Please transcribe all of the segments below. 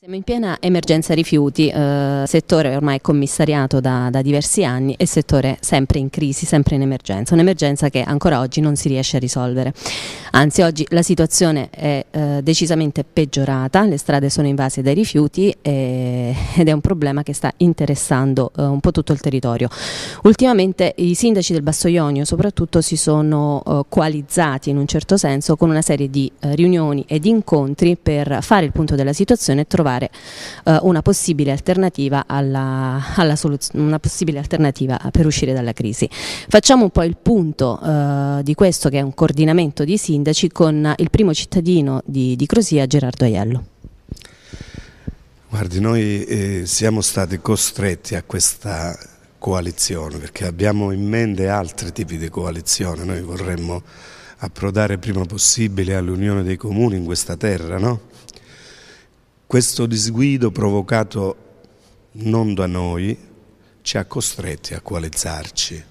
Siamo in piena emergenza rifiuti, eh, settore ormai commissariato da, da, diversi anni e settore sempre in crisi, sempre in emergenza, un'emergenza che ancora oggi non si riesce a risolvere. Anzi oggi la situazione è eh, decisamente peggiorata, le strade sono invase dai rifiuti e, eh, ed è un problema che sta interessando eh, un po' tutto il territorio. Ultimamente i sindaci del Basso Ionio soprattutto si sono eh, coalizzati in un certo senso con una serie di eh, riunioni ed incontri per fare il punto della situazione e trovare trovare eh, una possibile alternativa, alla, alla una possibile alternativa per uscire dalla crisi. Facciamo un po' il punto eh, di questo che è un coordinamento di sindaci con il primo cittadino di, di Crosia, Gerardo Aiello. Guardi, noi eh, siamo stati costretti a questa coalizione perché abbiamo in mente altri tipi di coalizione, noi vorremmo approdare prima possibile all'unione dei comuni in questa terra, no? Questo disguido provocato non da noi ci ha costretti a coalizzarci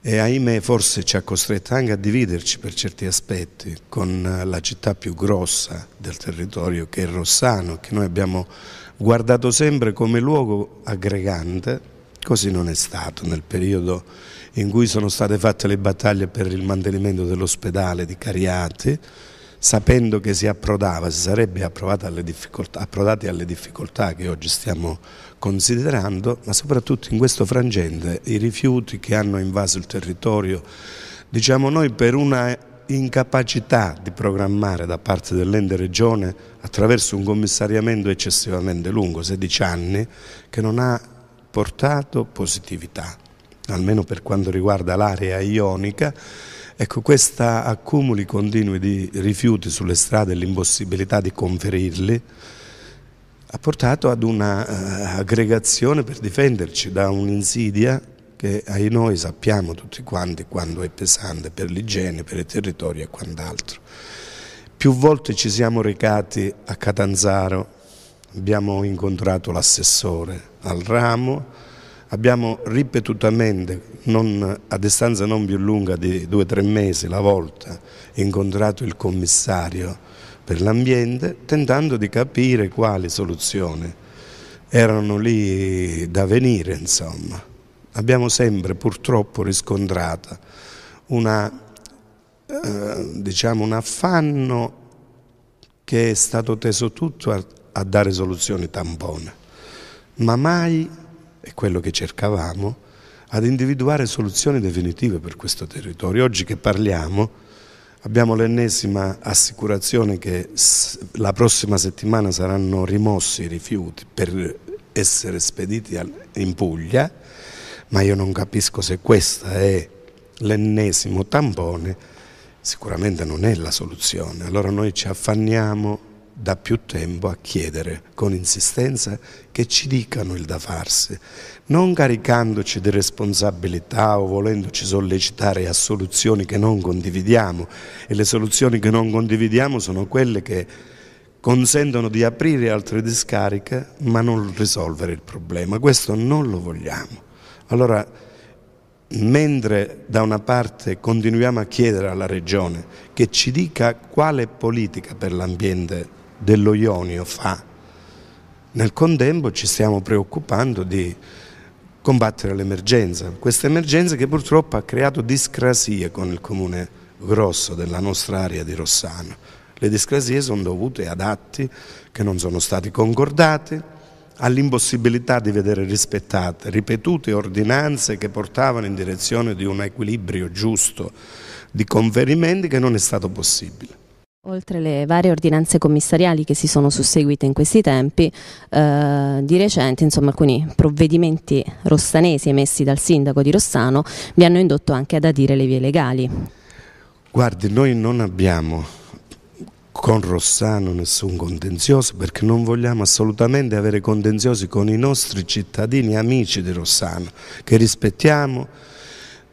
e ahimè forse ci ha costretti anche a dividerci per certi aspetti con la città più grossa del territorio che è Rossano, che noi abbiamo guardato sempre come luogo aggregante Così non è stato nel periodo in cui sono state fatte le battaglie per il mantenimento dell'ospedale di Cariati, sapendo che si approdava, si sarebbe alle approdati alle difficoltà che oggi stiamo considerando, ma soprattutto in questo frangente i rifiuti che hanno invaso il territorio, diciamo noi per una incapacità di programmare da parte dell'ente regione attraverso un commissariamento eccessivamente lungo, 16 anni, che non ha portato positività, almeno per quanto riguarda l'area ionica Ecco, questi accumuli continui di rifiuti sulle strade e l'impossibilità di conferirli ha portato ad un'aggregazione eh, per difenderci da un'insidia che ai noi sappiamo tutti quanti quando è pesante per l'igiene, per il territorio e quant'altro. Più volte ci siamo recati a Catanzaro, abbiamo incontrato l'assessore al ramo, Abbiamo ripetutamente, non, a distanza non più lunga di due o tre mesi la volta, incontrato il commissario per l'ambiente tentando di capire quali soluzioni erano lì da venire. Insomma. Abbiamo sempre purtroppo riscontrato una, eh, diciamo un affanno che è stato teso tutto a, a dare soluzioni tampone, ma mai è quello che cercavamo, ad individuare soluzioni definitive per questo territorio. Oggi che parliamo abbiamo l'ennesima assicurazione che la prossima settimana saranno rimossi i rifiuti per essere spediti in Puglia, ma io non capisco se questo è l'ennesimo tampone, sicuramente non è la soluzione. Allora noi ci affanniamo da più tempo a chiedere con insistenza che ci dicano il da farsi, non caricandoci di responsabilità o volendoci sollecitare a soluzioni che non condividiamo e le soluzioni che non condividiamo sono quelle che consentono di aprire altre discariche ma non risolvere il problema, questo non lo vogliamo. Allora, mentre da una parte continuiamo a chiedere alla Regione che ci dica quale politica per l'ambiente dello Ionio fa. Nel contempo ci stiamo preoccupando di combattere l'emergenza, questa emergenza che purtroppo ha creato discrasie con il comune grosso della nostra area di Rossano. Le discrasie sono dovute ad atti che non sono stati concordati, all'impossibilità di vedere rispettate ripetute ordinanze che portavano in direzione di un equilibrio giusto di conferimenti che non è stato possibile. Oltre le varie ordinanze commissariali che si sono susseguite in questi tempi, eh, di recente insomma, alcuni provvedimenti rossanesi emessi dal sindaco di Rossano vi hanno indotto anche ad adire le vie legali. Guardi, noi non abbiamo con Rossano nessun contenzioso perché non vogliamo assolutamente avere contenziosi con i nostri cittadini amici di Rossano che rispettiamo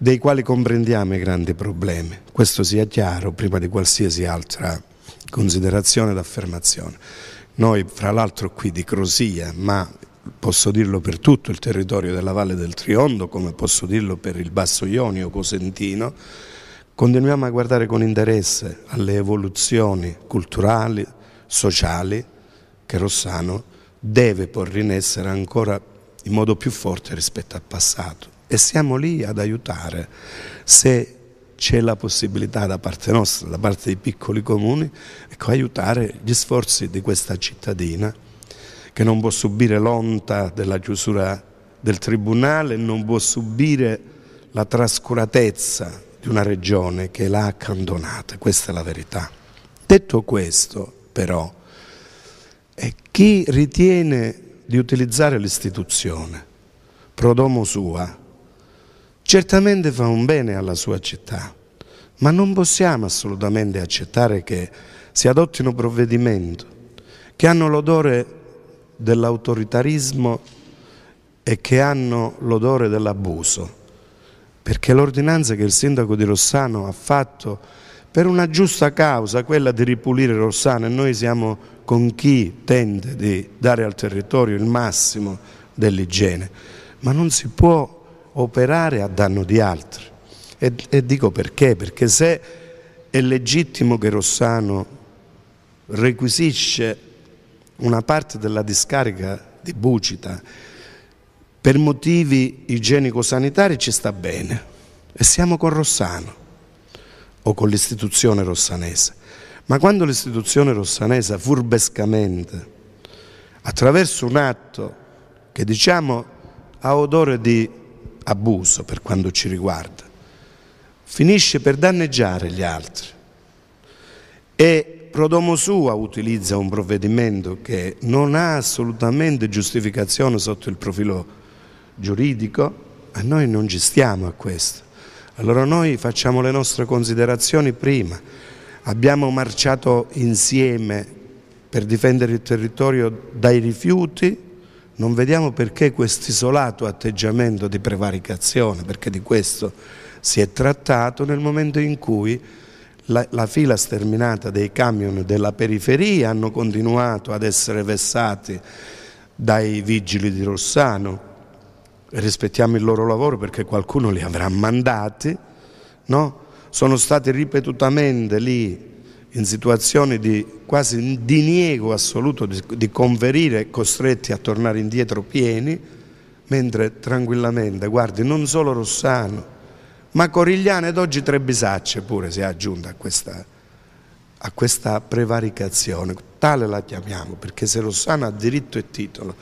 dei quali comprendiamo i grandi problemi. Questo sia chiaro prima di qualsiasi altra considerazione ed affermazione. Noi, fra l'altro, qui di Crosia, ma posso dirlo per tutto il territorio della Valle del Triondo, come posso dirlo per il Basso Ionio Cosentino, continuiamo a guardare con interesse alle evoluzioni culturali, sociali che Rossano deve porre in essere ancora in modo più forte rispetto al passato e siamo lì ad aiutare. Se c'è la possibilità da parte nostra, da parte dei piccoli comuni, ecco, aiutare gli sforzi di questa cittadina che non può subire l'onta della chiusura del Tribunale, non può subire la trascuratezza di una regione che l'ha accantonata, questa è la verità. Detto questo, però, chi ritiene di utilizzare l'istituzione, prodomo sua, certamente fa un bene alla sua città, ma non possiamo assolutamente accettare che si adottino provvedimenti che hanno l'odore dell'autoritarismo e che hanno l'odore dell'abuso, perché l'ordinanza che il sindaco di Rossano ha fatto per una giusta causa, quella di ripulire Rossano, e noi siamo con chi tende di dare al territorio il massimo dell'igiene, ma non si può operare a danno di altri. E, e dico perché? Perché se è legittimo che Rossano requisisce una parte della discarica di Bucita per motivi igienico-sanitari ci sta bene e siamo con Rossano o con l'istituzione rossanese. Ma quando l'istituzione rossanese furbescamente, attraverso un atto che diciamo ha odore di abuso per quanto ci riguarda, finisce per danneggiare gli altri e prodomo sua utilizza un provvedimento che non ha assolutamente giustificazione sotto il profilo giuridico, ma noi non ci stiamo a questo. Allora noi facciamo le nostre considerazioni prima, abbiamo marciato insieme per difendere il territorio dai rifiuti, non vediamo perché questo isolato atteggiamento di prevaricazione, perché di questo si è trattato nel momento in cui la, la, fila sterminata dei camion della periferia hanno continuato ad essere vessati dai vigili di Rossano. Rispettiamo il loro lavoro perché qualcuno li avrà mandati, no? sono stati ripetutamente lì in situazioni di quasi diniego assoluto di, di conferire, costretti a tornare indietro pieni, mentre tranquillamente, guardi, non solo Rossano, ma Corigliano ed oggi Trebisacce pure si è aggiunta a questa, a questa prevaricazione, tale la chiamiamo, perché se Rossano ha diritto e titolo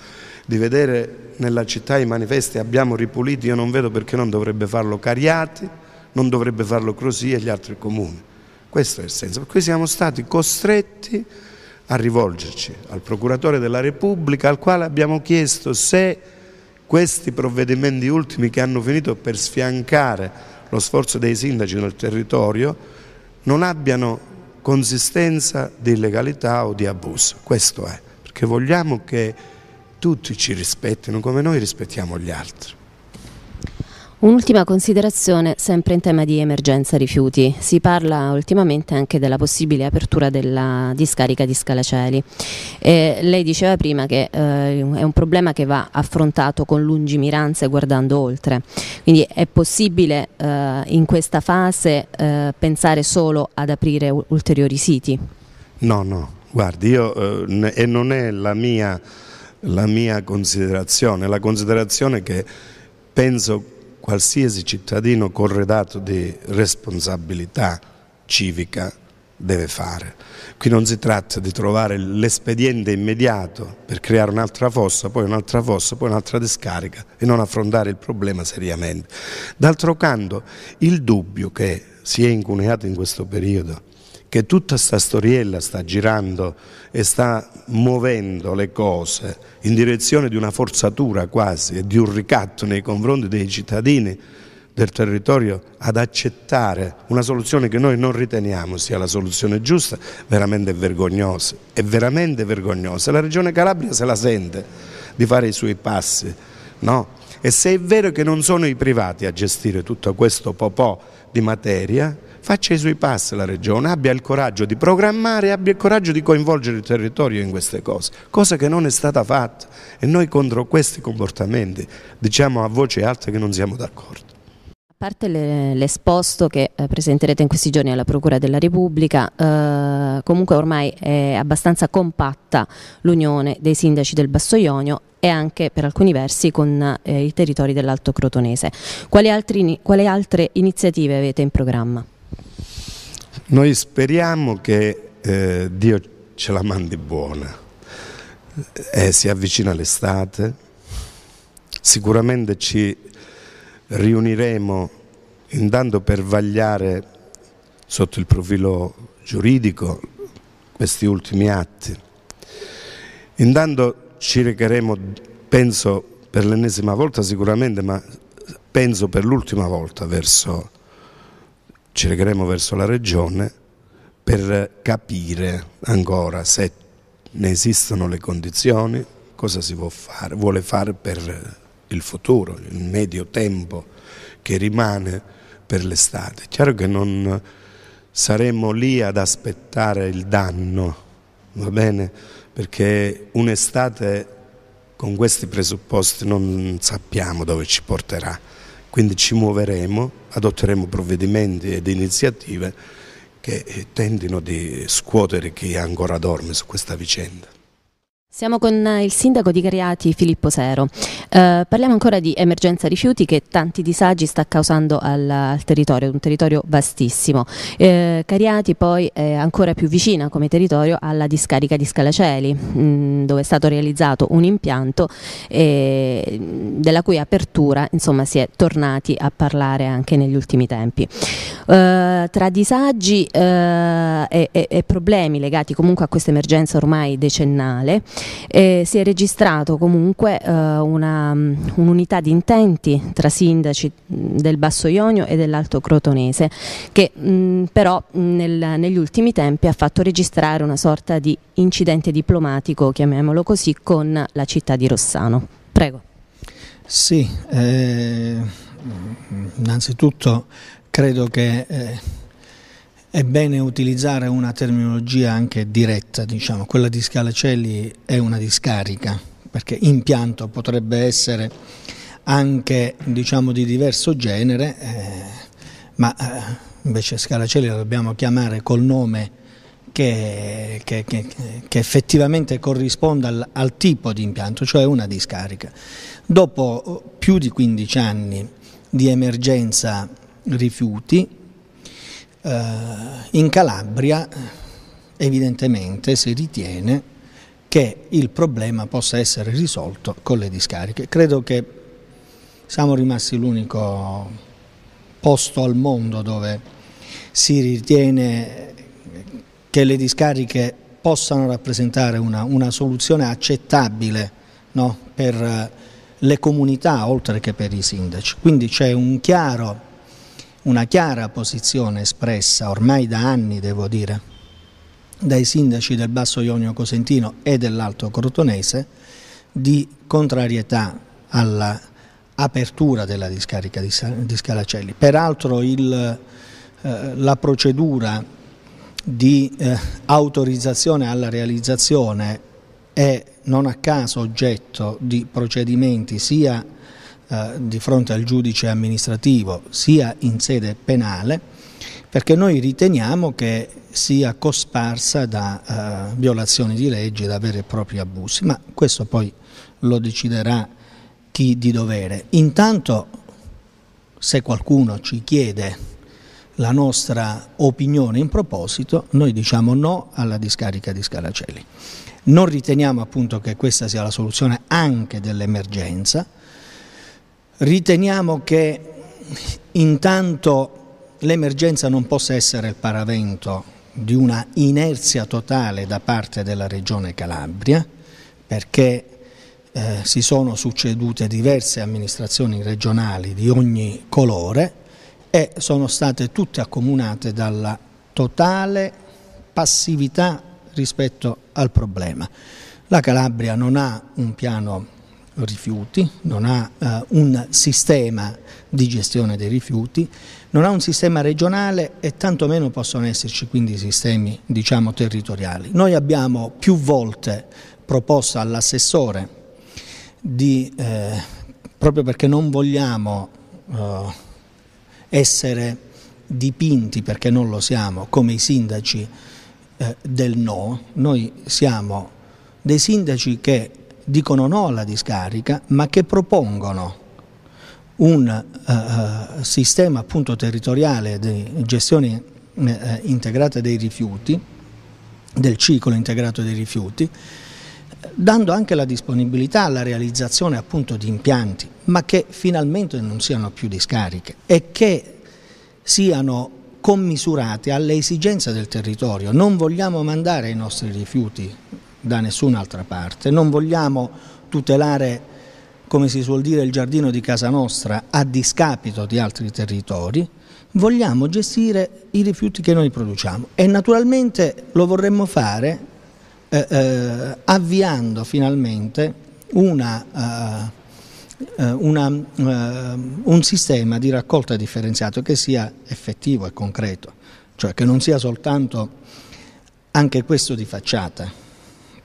di vedere nella città i manifesti abbiamo ripuliti, io non vedo perché non dovrebbe farlo Cariati, non dovrebbe farlo Crosia e gli altri comuni. Questo è il senso, per cui siamo stati costretti a rivolgerci al procuratore della Repubblica al quale abbiamo chiesto se questi provvedimenti ultimi che hanno finito per sfiancare lo sforzo dei sindaci nel territorio non abbiano consistenza di illegalità o di abuso, questo è, perché vogliamo che tutti ci rispettino come noi rispettiamo gli altri. Un'ultima considerazione sempre in tema di emergenza rifiuti. Si parla ultimamente anche della possibile apertura della discarica di Scalaceli. Eh, lei diceva prima che eh, è un problema che va affrontato con lungimiranza e guardando oltre. Quindi è possibile eh, in questa fase eh, pensare solo ad aprire ulteriori siti? No, no. Guardi, io, eh, e non è la mia, la mia considerazione, la considerazione che penso qualsiasi cittadino corredato di responsabilità civica deve fare. Qui non si tratta di trovare l'espediente immediato per creare un'altra fossa, poi un'altra fossa, poi un'altra discarica e non affrontare il problema seriamente. D'altro canto il dubbio che si è incuneato in questo periodo che tutta questa storiella sta girando e sta muovendo le cose in direzione di una forzatura quasi e di un ricatto nei confronti dei cittadini del territorio ad accettare una soluzione che noi non riteniamo sia la soluzione giusta, veramente vergognosa, è veramente vergognosa. La Regione Calabria se la sente di fare i suoi passi, no? E se è vero che non sono i privati a gestire tutto questo popò di materia, faccia i suoi passi la Regione, abbia il coraggio di programmare, abbia il coraggio di coinvolgere il territorio in queste cose, cosa che non è stata fatta e noi contro questi comportamenti diciamo a voce alta che non siamo d'accordo. A parte l'esposto che eh, presenterete in questi giorni alla Procura della Repubblica, eh, comunque ormai è abbastanza compatta l'unione dei sindaci del Basso Ionio e anche per alcuni versi con eh, i territori dell'Alto Crotonese. Quali, altri, quali altre iniziative avete in programma? Noi speriamo che eh, Dio ce la mandi buona, eh, si avvicina l'estate, sicuramente ci riuniremo intanto per vagliare sotto il profilo giuridico questi ultimi atti. Intanto ci recheremo, penso per l'ennesima volta sicuramente, ma penso per l'ultima volta verso ci recheremo verso la regione per capire ancora se ne esistono le condizioni, cosa si fare, vuole fare per il futuro, il medio tempo che rimane per l'estate. chiaro che non saremo lì ad aspettare il danno, va bene? Perché un'estate con questi presupposti non sappiamo dove ci porterà. Quindi ci muoveremo, adotteremo provvedimenti ed iniziative che tentino di scuotere chi ancora dorme su questa vicenda. Siamo con eh, il sindaco di Cariati, Filippo Sero. Eh, parliamo ancora di emergenza rifiuti che tanti disagi sta causando al, al territorio, un territorio vastissimo. Eh, Cariati poi è ancora più vicina come territorio alla discarica di Scalaceli, mh, mm, dove è stato realizzato un impianto eh, della cui apertura insomma, si è tornati a parlare anche negli ultimi tempi. Eh, tra disagi eh, e, e, e problemi legati comunque a questa emergenza ormai decennale, e eh, si è registrato comunque eh, mm, un'unità di intenti tra sindaci mm, del Basso Ionio e dell'Alto Crotonese che mh, mm, però nel, negli ultimi tempi ha fatto registrare una sorta di incidente diplomatico, chiamiamolo così, con la città di Rossano. Prego. Sì, eh, innanzitutto credo che eh, è bene utilizzare una terminologia anche diretta, diciamo. quella di Scalacelli è una discarica, perché impianto potrebbe essere anche diciamo, di diverso genere, eh, ma eh, invece Scalacelli la dobbiamo chiamare col nome che, che, che, che effettivamente corrisponda al, al tipo di impianto, cioè una discarica. Dopo più di 15 anni di emergenza rifiuti, eh, in Calabria evidentemente si ritiene che il problema possa essere risolto con le discariche. Credo che siamo rimasti l'unico posto al mondo dove si ritiene che le discariche possano rappresentare una, una soluzione accettabile no? per eh, le comunità oltre che per i sindaci. Quindi c'è un chiaro una chiara posizione espressa ormai da anni, devo dire, dai sindaci del Basso Ionio Cosentino e dell'Alto Crotonese di contrarietà all'apertura della discarica di Scalacelli. Peraltro il, eh, la procedura di eh, autorizzazione alla realizzazione è non a caso oggetto di procedimenti sia eh, di fronte al giudice amministrativo sia in sede penale perché noi riteniamo che sia cosparsa da eh, violazioni di legge, da veri e propri abusi, ma questo poi lo deciderà chi di dovere. Intanto se qualcuno ci chiede la nostra opinione in proposito, noi diciamo no alla discarica di Scalacelli. Non riteniamo appunto che questa sia la soluzione anche dell'emergenza, Riteniamo che intanto l'emergenza non possa essere il paravento di una inerzia totale da parte della Regione Calabria, perché eh, si sono succedute diverse amministrazioni regionali di ogni colore e sono state tutte accomunate dalla totale passività rispetto al problema. La Calabria non ha un piano rifiuti, non ha eh, un sistema di gestione dei rifiuti, non ha un sistema regionale e tantomeno possono esserci quindi sistemi diciamo, territoriali. Noi abbiamo più volte proposto all'assessore di, eh, proprio perché non vogliamo eh, essere dipinti, perché non lo siamo, come i sindaci eh, del no, noi siamo dei sindaci che dicono no alla discarica, ma che propongono un eh, eh, sistema appunto territoriale di gestione eh, integrata dei rifiuti, del ciclo integrato dei rifiuti, dando anche la disponibilità alla realizzazione appunto di impianti, ma che finalmente non siano più discariche e che siano commisurate alle esigenze del territorio. Non vogliamo mandare i nostri rifiuti da nessun'altra parte, non vogliamo tutelare, come si suol dire, il giardino di casa nostra a discapito di altri territori, vogliamo gestire i rifiuti che noi produciamo e naturalmente lo vorremmo fare eh, eh, avviando finalmente una, eh, eh una, eh, un sistema di raccolta differenziato che sia effettivo e concreto, cioè che non sia soltanto anche questo di facciata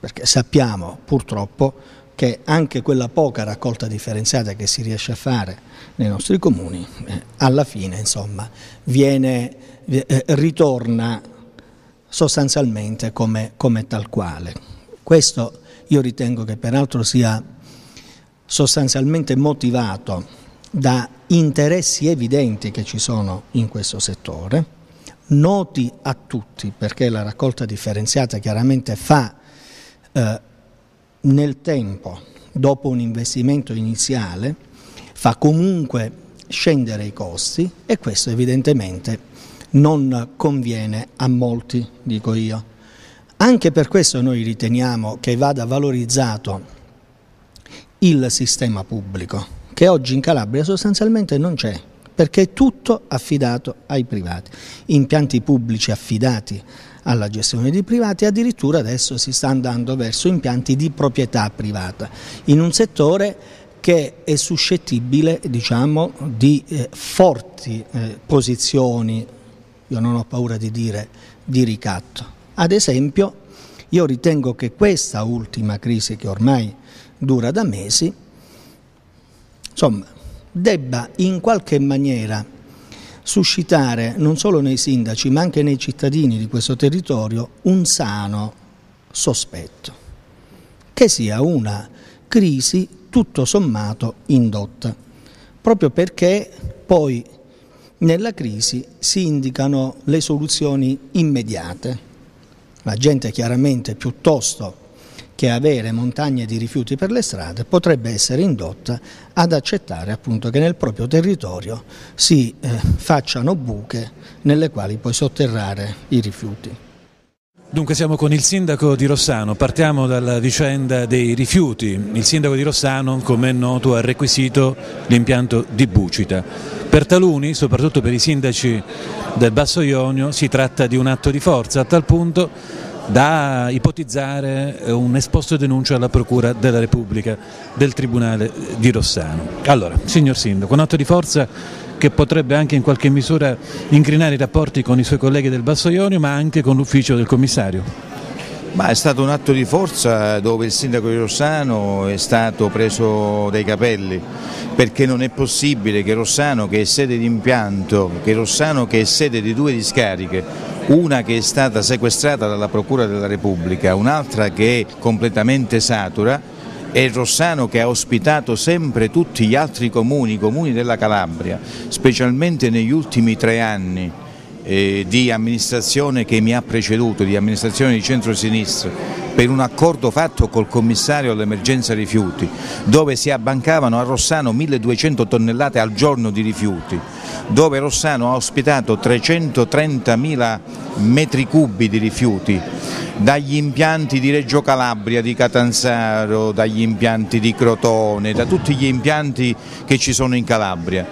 perché sappiamo purtroppo che anche quella poca raccolta differenziata che si riesce a fare nei nostri comuni, eh, alla fine insomma, viene, eh, ritorna sostanzialmente come, come tal quale. Questo io ritengo che peraltro sia sostanzialmente motivato da interessi evidenti che ci sono in questo settore, noti a tutti perché la raccolta differenziata chiaramente fa eh, nel tempo, dopo un investimento iniziale, fa comunque scendere i costi e questo evidentemente non conviene a molti, dico io. Anche per questo noi riteniamo che vada valorizzato il sistema pubblico, che oggi in Calabria sostanzialmente non c'è, perché è tutto affidato ai privati. Impianti pubblici affidati alla gestione di privati e addirittura adesso si sta andando verso impianti di proprietà privata in un settore che è suscettibile diciamo, di eh, forti eh, posizioni, io non ho paura di dire, di ricatto. Ad esempio io ritengo che questa ultima crisi che ormai dura da mesi, insomma, debba in qualche maniera suscitare non solo nei sindaci ma anche nei cittadini di questo territorio un sano sospetto che sia una crisi tutto sommato indotta, proprio perché poi nella crisi si indicano le soluzioni immediate. La gente chiaramente piuttosto che avere montagne di rifiuti per le strade potrebbe essere indotta ad accettare appunto che nel proprio territorio si eh, facciano buche nelle quali poi sotterrare i rifiuti. Dunque siamo con il sindaco di Rossano, partiamo dalla vicenda dei rifiuti. Il sindaco di Rossano, come è noto, ha requisito l'impianto di Bucita. Per taluni, soprattutto per i sindaci del Basso Ionio, si tratta di un atto di forza, a tal punto da ipotizzare eh, un esposto denuncio alla Procura della Repubblica del Tribunale di Rossano. Allora, signor Sindaco, un atto di forza che potrebbe anche in qualche misura incrinare i rapporti con i suoi colleghi del Basso Ionio ma anche con l'ufficio del commissario. Ma è stato un atto di forza dove il sindaco di Rossano è stato preso dai capelli perché non è possibile che Rossano che è sede di impianto, che Rossano che è sede di due discariche, una che è stata sequestrata dalla Procura della Repubblica, un'altra che è completamente satura, e Rossano che ha ospitato sempre tutti gli altri comuni, i comuni della Calabria, specialmente negli ultimi tre anni, eh, di amministrazione che mi ha preceduto, di amministrazione di centro-sinistra, per un accordo fatto col commissario all'emergenza rifiuti, dove si abbancavano a Rossano 1200 tonnellate al giorno di rifiuti, dove Rossano ha ospitato 330.000 metri cubi di rifiuti, dagli impianti di Reggio Calabria, di Catanzaro, dagli impianti di Crotone, da tutti gli impianti che ci sono in Calabria.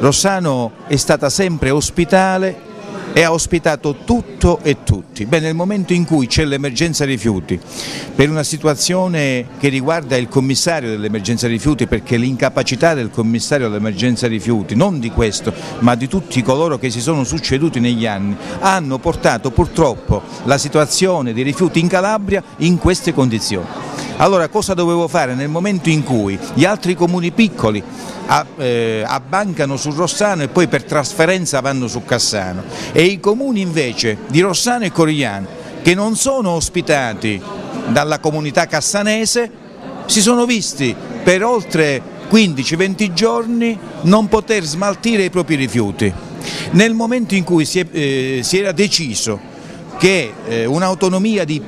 Rossano è stata sempre ospitale e ha ospitato tutto e tutti. Beh, nel momento in cui c'è l'emergenza rifiuti, per una situazione che riguarda il commissario dell'emergenza rifiuti, perché l'incapacità del commissario dell'emergenza rifiuti, non di questo, ma di tutti coloro che si sono succeduti negli anni, hanno portato purtroppo la situazione dei rifiuti in Calabria in queste condizioni. Allora cosa dovevo fare nel momento in cui gli altri comuni piccoli eh, abbancano su Rossano e poi per trasferenza vanno su Cassano e i comuni invece di Rossano e Corigliano che non sono ospitati dalla comunità cassanese si sono visti per oltre 15-20 giorni non poter smaltire i propri rifiuti. Nel momento in cui si, è, eh, si era deciso che eh, un'autonomia di,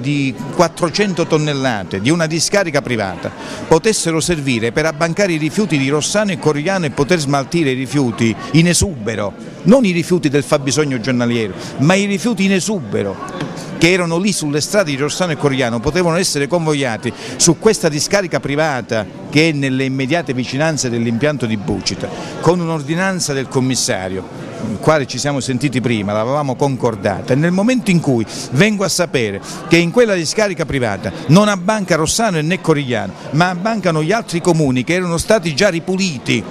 di 400 tonnellate di una discarica privata potessero servire per abbancare i rifiuti di Rossano e Corigliano e poter smaltire i rifiuti in esubero, non i rifiuti del fabbisogno giornaliero, ma i rifiuti in esubero che erano lì sulle strade di Rossano e Coriano potevano essere convogliati su questa discarica privata che è nelle immediate vicinanze dell'impianto di Bucita con un'ordinanza del commissario il quale ci siamo sentiti prima, l'avevamo concordata, e nel momento in cui vengo a sapere che in quella discarica privata non abbanca Rossano e né Corigliano, ma abbancano gli altri comuni che erano stati già ripuliti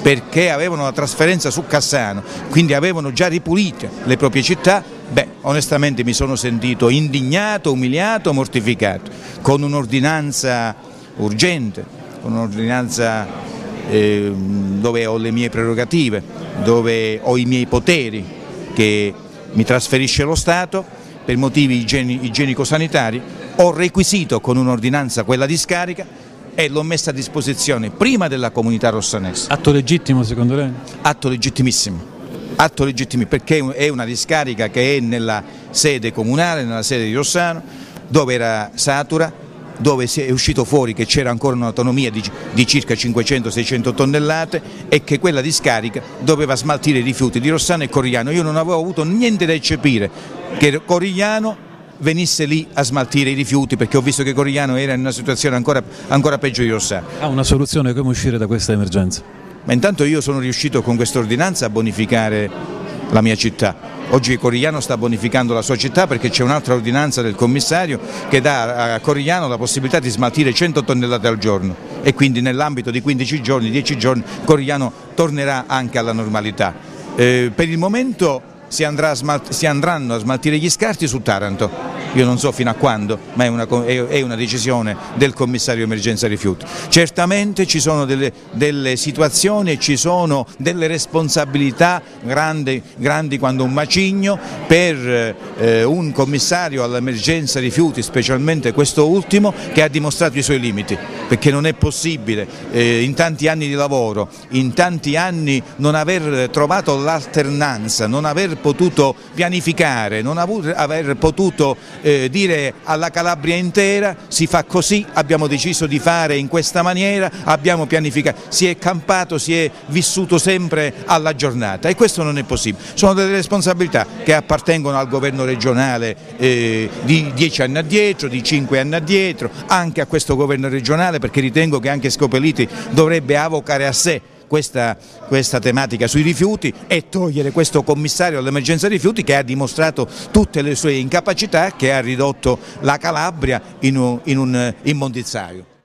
perché avevano la trasferenza su Cassano, quindi avevano già ripulite le proprie città, Beh, onestamente mi sono sentito indignato, umiliato, mortificato, con un'ordinanza urgente, con un'ordinanza eh, dove ho le mie prerogative, dove ho i miei poteri che mi trasferisce lo Stato per motivi igienico-sanitari, ho requisito con un'ordinanza quella discarica e l'ho messa a disposizione prima della comunità rossanese. Atto legittimo secondo lei? Atto legittimissimo atto legittimo perché è una discarica che è nella sede comunale, nella sede di Rossano, dove era satura, dove è uscito fuori che c'era ancora un'autonomia di, di, circa 500-600 tonnellate e che quella discarica doveva smaltire i rifiuti di Rossano e Corigliano. Io non avevo avuto niente da eccepire che Corigliano venisse lì a smaltire i rifiuti perché ho visto che Corigliano era in una situazione ancora, ancora peggio di Rossano. Ha una soluzione come uscire da questa emergenza? ma intanto io sono riuscito con questa ordinanza a bonificare la mia città. Oggi Corigliano sta bonificando la sua città perché c'è un'altra ordinanza del commissario che dà a Corigliano la possibilità di smaltire 100 tonnellate al giorno e quindi nell'ambito di 15 giorni, 10 giorni, Corigliano tornerà anche alla normalità. Eh, per il momento si, andrà a si andranno a smaltire gli scarti su Taranto io non so fino a quando, ma è una, è una decisione del commissario emergenza rifiuti. Certamente ci sono delle, delle situazioni e ci sono delle responsabilità grandi, grandi quando un macigno per eh, un commissario all'emergenza rifiuti, specialmente questo ultimo, che ha dimostrato i suoi limiti perché non è possibile eh, in tanti anni di lavoro, in tanti anni non aver trovato l'alternanza, non aver potuto pianificare, non aver, potuto eh, dire alla Calabria intera si fa così, abbiamo deciso di fare in questa maniera, abbiamo pianificato, si è campato, si è vissuto sempre alla giornata e questo non è possibile. Sono delle responsabilità che appartengono al governo regionale eh, di dieci anni addietro, di cinque anni addietro, anche a questo governo regionale generale perché ritengo che anche Scopelliti dovrebbe avocare a sé questa, questa, tematica sui rifiuti e togliere questo commissario all'emergenza rifiuti che ha dimostrato tutte le sue incapacità, che ha ridotto la Calabria in un, in un eh, immondizzaio.